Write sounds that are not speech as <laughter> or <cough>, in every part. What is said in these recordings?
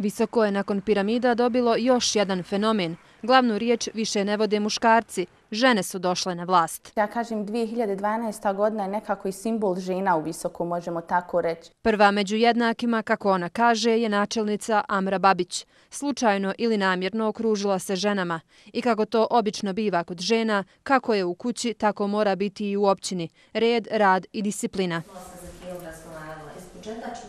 Visoko je nakon piramida dobilo još jedan fenomen. Glavnu riječ više ne vode muškarci. Žene su došle na vlast. Ja kažem 2012. godina je nekako i simbol žena u Visoku, možemo tako reći. Prva među jednakima, kako ona kaže, je načelnica Amra Babić. Slučajno ili namjerno okružila se ženama. I kako to obično biva kod žena, kako je u kući, tako mora biti i u općini. Red, rad i disciplina. Iz početka ću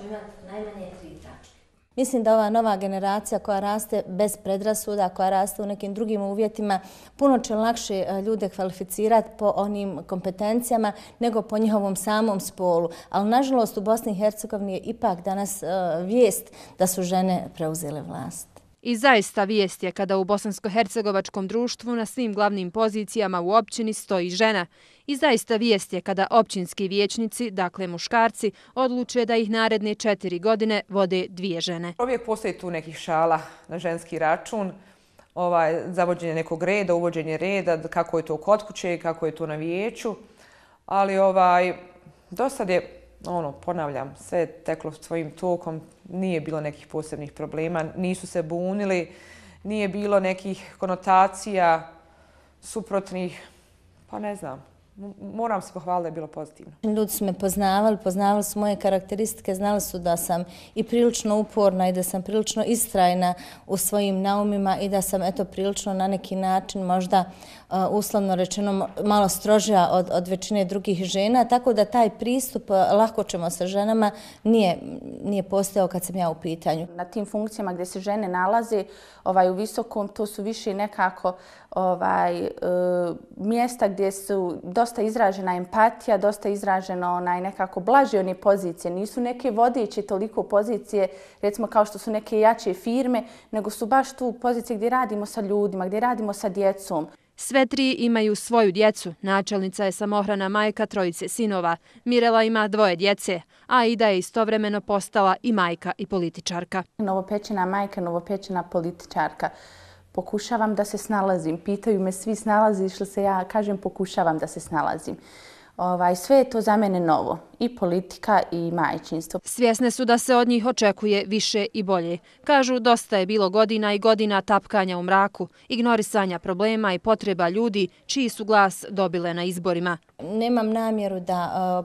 najmanje tri tačke. Mislim da ova nova generacija koja raste bez predrasuda, koja raste u nekim drugim uvjetima, puno će lakše e, ljude kvalificirati po onim kompetencijama nego po njihovom samom spolu. Ali, nažalost, u Bosni i Hercegovini je ipak danas e, vijest da su žene preuzele vlast. I zaista vijest je kada u bosansko-hercegovačkom društvu na svim glavnim pozicijama u općini stoji žena. I zaista vijest je kada općinski vijećnici, dakle muškarci, odlučuje da ih naredne četiri godine vode dvije žene. Uvijek postoji tu nekih šala na ženski račun, ovaj, zavođenje nekog reda, uvođenje reda, kako je to u kod i kako je to na vijeću. Ali ovaj, do sad je, ono, ponavljam, sve teklo svojim tokom, nije bilo nekih posebnih problema, nisu se bunili, nije bilo nekih konotacija suprotnih, pa ne znam moram se pohvaliti da je bilo pozitivno. Ljudi su me poznavali, poznavali su moje karakteristike, znali su da sam i prilično uporna i da sam prilično istrajna u svojim naumima i da sam eto prilično na neki način možda uslovno rečeno malo strožija od, od većine drugih žena, tako da taj pristup lako ćemo sa ženama nije, nije postao kad sam ja u pitanju. Na tim funkcijama gdje se žene nalaze ovaj, u visokom, to su više nekako ovaj, e, mjesta gdje su dosta dosta izražena empatija, dosta izraženo onaj nekako blaži oni pozicije. Nisu neke vodeće toliko pozicije, recimo kao što su neke jače firme, nego su baš tu pozicije gdje radimo sa ljudima, gdje radimo sa djecom. Sve tri imaju svoju djecu. Načelnica je samohrana majka trojice sinova. Mirela ima dvoje djece, a Ida je istovremeno postala i majka i političarka. Novopečena majka, novopečena političarka pokušavam da se snalazim. Pitaju me svi snalaziš li se ja, kažem pokušavam da se snalazim ovaj, sve je to za mene novo, i politika i majčinstvo. Svjesne su da se od njih očekuje više i bolje. Kažu dosta je bilo godina i godina tapkanja u mraku, ignorisanja problema i potreba ljudi čiji su glas dobile na izborima. Nemam namjeru da,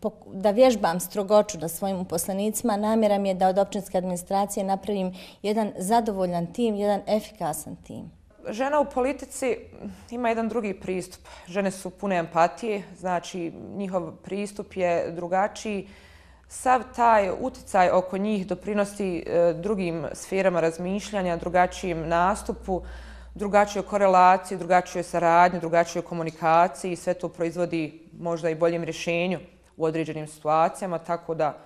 e, da vježbam strogoću na svojim uposlenicima. Namjera mi je da od općinske administracije napravim jedan zadovoljan tim, jedan efikasan tim žena u politici mm, ima jedan drugi pristup. Žene su pune empatije, znači njihov pristup je drugačiji. Sav taj uticaj oko njih doprinosti e, drugim sferama razmišljanja, drugačijim nastupu, drugačijoj korelaciji, drugačijoj saradnji, drugačijoj komunikaciji. i Sve to proizvodi možda i boljem rješenju u određenim situacijama, tako da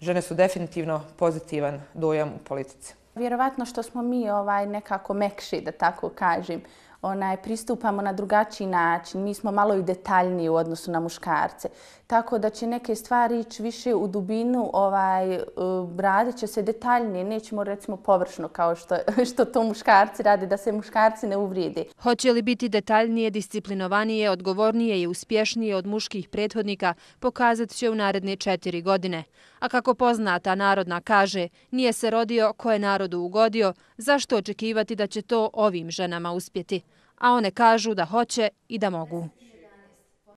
žene su definitivno pozitivan dojam u politici. Vjerovatno što smo mi ovaj nekako mekši, da tako kažem, onaj, pristupamo na drugačiji način. Mi smo malo i detaljniji u odnosu na muškarce. Tako da će neke stvari ići više u dubinu, ovaj, brade e, će se detaljnije. Nećemo recimo površno kao što, <laughs> što to muškarci rade, da se muškarci ne uvrijede. Hoće li biti detaljnije, disciplinovanije, odgovornije i uspješnije od muških prethodnika, pokazat će u naredne četiri godine. A kako poznata narodna kaže, nije se rodio ko je narodu ugodio, zašto očekivati da će to ovim ženama uspjeti? a one kažu da hoće i da mogu.